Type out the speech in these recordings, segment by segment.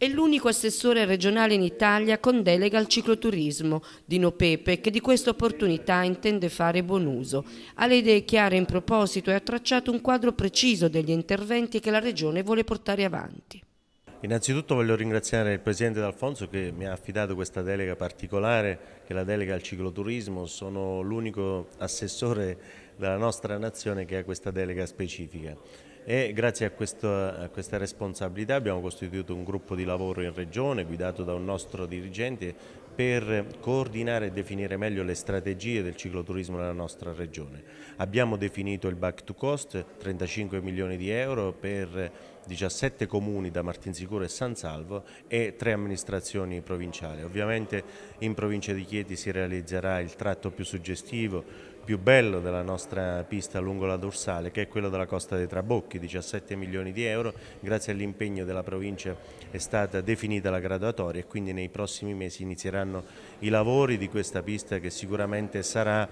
È l'unico assessore regionale in Italia con delega al cicloturismo, Dino Pepe, che di questa opportunità intende fare buon uso. Ha le idee chiare in proposito e ha tracciato un quadro preciso degli interventi che la Regione vuole portare avanti. Innanzitutto voglio ringraziare il Presidente D'Alfonso che mi ha affidato questa delega particolare, che è la delega al cicloturismo. Sono l'unico assessore della nostra nazione che ha questa delega specifica e grazie a, questo, a, questa responsabilità abbiamo costituito un gruppo di lavoro in regione guidato da un nostro dirigente per coordinare e definire meglio le strategie del cicloturismo nella nostra regione. Abbiamo definito il back to cost, 35 milioni di euro per 17 comuni da Martinsicuro e San Salvo e tre amministrazioni provinciali. Ovviamente in provincia di Chieti si realizzerà il tratto più suggestivo, più bello della nostra pista lungo la dorsale che è quello della Costa dei Trabocchi, 17 milioni di euro, grazie all'impegno della provincia è stata definita la graduatoria e quindi nei prossimi mesi inizieranno i lavori di questa pista che sicuramente sarà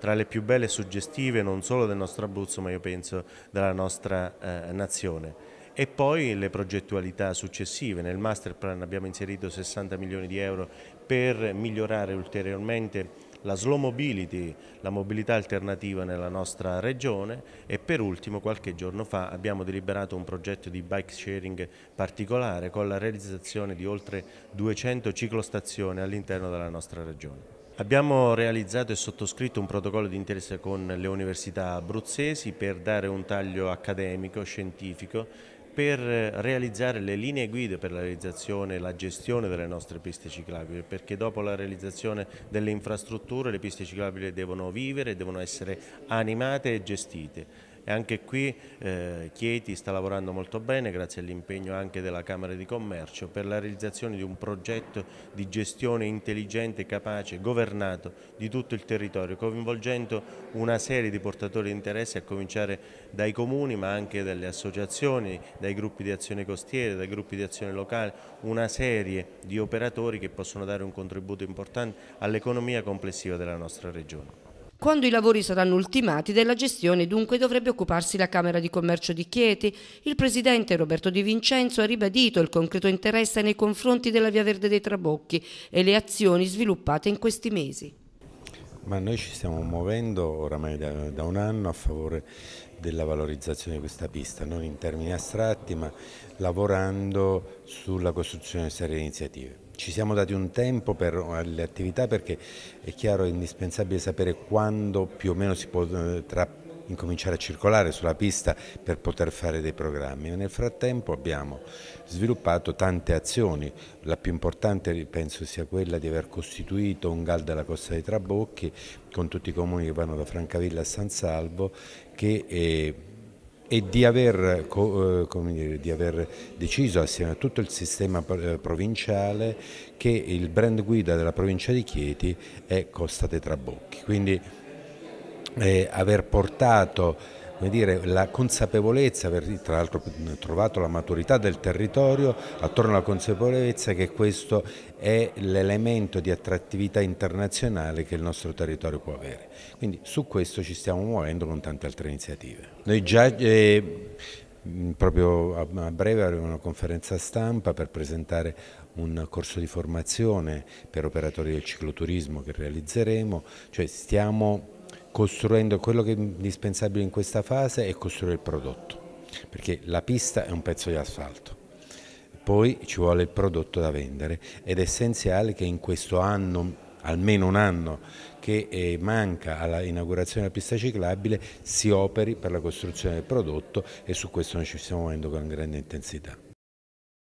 tra le più belle e suggestive non solo del nostro Abruzzo ma io penso della nostra eh, nazione e poi le progettualità successive. Nel master plan abbiamo inserito 60 milioni di euro per migliorare ulteriormente la slow mobility, la mobilità alternativa nella nostra regione e per ultimo qualche giorno fa abbiamo deliberato un progetto di bike sharing particolare con la realizzazione di oltre 200 ciclostazioni all'interno della nostra regione. Abbiamo realizzato e sottoscritto un protocollo di interesse con le università abruzzesi per dare un taglio accademico, scientifico per realizzare le linee guida per la realizzazione e la gestione delle nostre piste ciclabili, perché dopo la realizzazione delle infrastrutture le piste ciclabili devono vivere, devono essere animate e gestite e anche qui eh, Chieti sta lavorando molto bene grazie all'impegno anche della Camera di Commercio per la realizzazione di un progetto di gestione intelligente, capace, governato di tutto il territorio, coinvolgendo una serie di portatori di interesse a cominciare dai comuni ma anche dalle associazioni, dai gruppi di azione costiere, dai gruppi di azione locale, una serie di operatori che possono dare un contributo importante all'economia complessiva della nostra regione. Quando i lavori saranno ultimati, della gestione dunque dovrebbe occuparsi la Camera di Commercio di Chieti. Il presidente Roberto Di Vincenzo ha ribadito il concreto interesse nei confronti della Via Verde dei Trabocchi e le azioni sviluppate in questi mesi. Ma noi ci stiamo muovendo oramai da, da, un anno a favore della valorizzazione di questa pista, non in termini astratti ma lavorando sulla costruzione di serie iniziative. Ci siamo dati un tempo per le attività perché è chiaro, e indispensabile sapere quando più o meno si può eh, trattare incominciare a circolare sulla pista per poter fare dei programmi. nel frattempo abbiamo sviluppato tante azioni, la più importante penso sia quella di aver costituito un GAL della Costa dei Trabocchi con tutti i comuni che vanno da Francavilla a San Salvo che è eh, e di aver, eh, dire, di aver, deciso assieme a tutto il sistema eh, provinciale che il brand guida della provincia di Chieti è Costa dei Trabocchi. Quindi eh, aver portato dire, la consapevolezza, aver tra l'altro trovato la maturità del territorio attorno alla consapevolezza che questo è l'elemento di attrattività internazionale che il nostro territorio può avere. Quindi su questo ci stiamo muovendo con tante altre iniziative. Noi già eh, proprio a breve avremo una conferenza stampa per presentare un corso di formazione per operatori del cicloturismo che realizzeremo, cioè stiamo costruendo quello che è indispensabile in questa fase è costruire il prodotto, perché la pista è un pezzo di asfalto poi ci vuole il prodotto da vendere ed è essenziale che in questo anno, almeno un anno che eh, manca all'inaugurazione della pista ciclabile, si operi per la costruzione del prodotto e su questo noi ci stiamo muovendo con grande intensità.